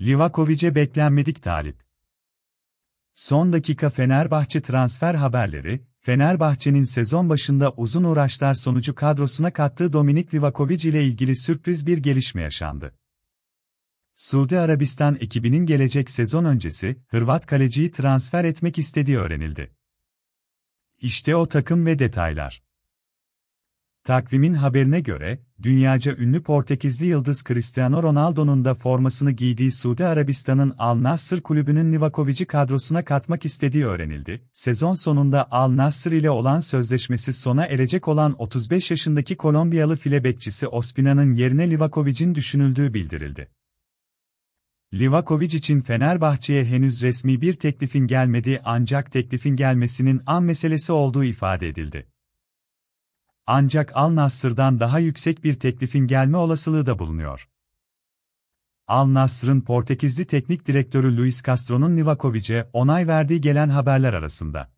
Livakovic'e beklenmedik talip. Son dakika Fenerbahçe transfer haberleri, Fenerbahçe'nin sezon başında uzun uğraşlar sonucu kadrosuna kattığı Dominik Livakovic ile ilgili sürpriz bir gelişme yaşandı. Suudi Arabistan ekibinin gelecek sezon öncesi Hırvat kaleciyi transfer etmek istediği öğrenildi. İşte o takım ve detaylar. Takvimin haberine göre, dünyaca ünlü Portekizli yıldız Cristiano Ronaldo'nun da formasını giydiği Suudi Arabistan'ın Al Nassr kulübünün Livakovic'i kadrosuna katmak istediği öğrenildi. Sezon sonunda Al Nassr ile olan sözleşmesi sona erecek olan 35 yaşındaki Kolombiyalı file bekçisi Ospina'nın yerine Livakovic'in düşünüldüğü bildirildi. Livakovic için Fenerbahçe'ye henüz resmi bir teklifin gelmediği ancak teklifin gelmesinin an meselesi olduğu ifade edildi. Ancak Al Nassr'dan daha yüksek bir teklifin gelme olasılığı da bulunuyor. Al Nassr'ın Portekizli teknik direktörü Luis Castro'nun Livakovic'e onay verdiği gelen haberler arasında.